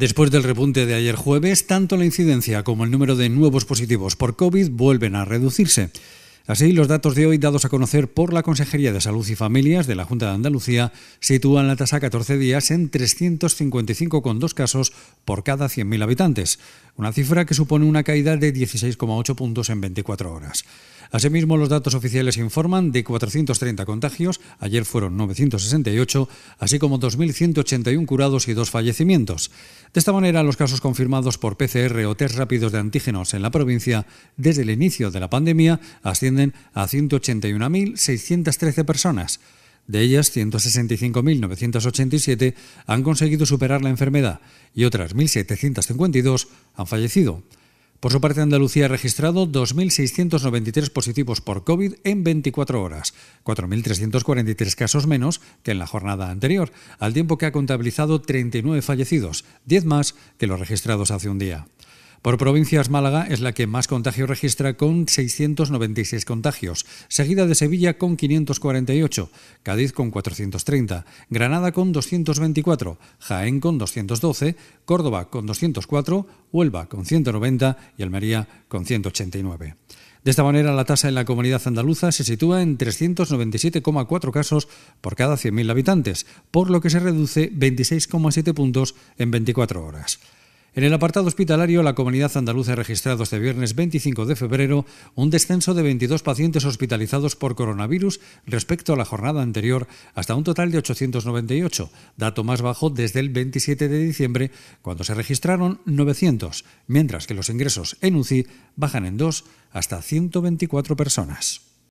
Después del repunte de ayer jueves, tanto la incidencia como el número de nuevos positivos por COVID vuelven a reducirse. Así, los datos de hoy dados a conocer por la Consejería de Salud y Familias de la Junta de Andalucía sitúan la tasa 14 días en 355,2 casos por cada 100.000 habitantes, una cifra que supone una caída de 16,8 puntos en 24 horas. Asimismo, los datos oficiales informan de 430 contagios, ayer fueron 968, así como 2.181 curados y dos fallecimientos. De esta manera, los casos confirmados por PCR o test rápidos de antígenos en la provincia desde el inicio de la pandemia ascienden a 181.613 personas. De ellas, 165.987 han conseguido superar la enfermedad y otras 1.752 han fallecido. Por su parte, Andalucía ha registrado 2.693 positivos por COVID en 24 horas, 4.343 casos menos que en la jornada anterior, al tiempo que ha contabilizado 39 fallecidos, 10 más que los registrados hace un día. Por provincias, Málaga es la que más contagios registra con 696 contagios, seguida de Sevilla con 548, Cádiz con 430, Granada con 224, Jaén con 212, Córdoba con 204, Huelva con 190 y Almería con 189. De esta manera, la tasa en la comunidad andaluza se sitúa en 397,4 casos por cada 100.000 habitantes, por lo que se reduce 26,7 puntos en 24 horas. En el apartado hospitalario, la comunidad andaluza ha registrado este viernes 25 de febrero un descenso de 22 pacientes hospitalizados por coronavirus respecto a la jornada anterior, hasta un total de 898, dato más bajo desde el 27 de diciembre, cuando se registraron 900, mientras que los ingresos en UCI bajan en dos hasta 124 personas.